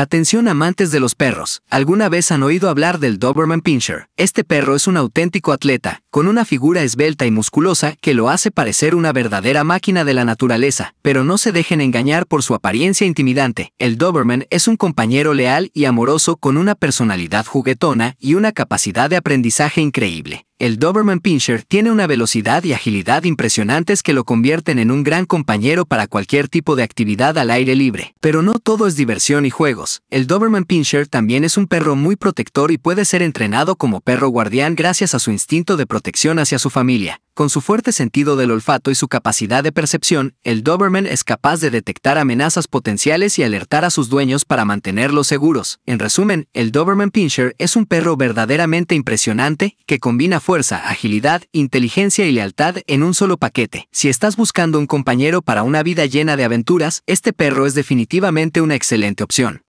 Atención amantes de los perros, ¿alguna vez han oído hablar del Doberman Pinscher? Este perro es un auténtico atleta, con una figura esbelta y musculosa que lo hace parecer una verdadera máquina de la naturaleza, pero no se dejen engañar por su apariencia intimidante. El Doberman es un compañero leal y amoroso con una personalidad juguetona y una capacidad de aprendizaje increíble. El Doberman Pinscher tiene una velocidad y agilidad impresionantes que lo convierten en un gran compañero para cualquier tipo de actividad al aire libre. Pero no todo es diversión y juegos. El Doberman Pinscher también es un perro muy protector y puede ser entrenado como perro guardián gracias a su instinto de protección protección hacia su familia. Con su fuerte sentido del olfato y su capacidad de percepción, el Doberman es capaz de detectar amenazas potenciales y alertar a sus dueños para mantenerlos seguros. En resumen, el Doberman Pinscher es un perro verdaderamente impresionante que combina fuerza, agilidad, inteligencia y lealtad en un solo paquete. Si estás buscando un compañero para una vida llena de aventuras, este perro es definitivamente una excelente opción.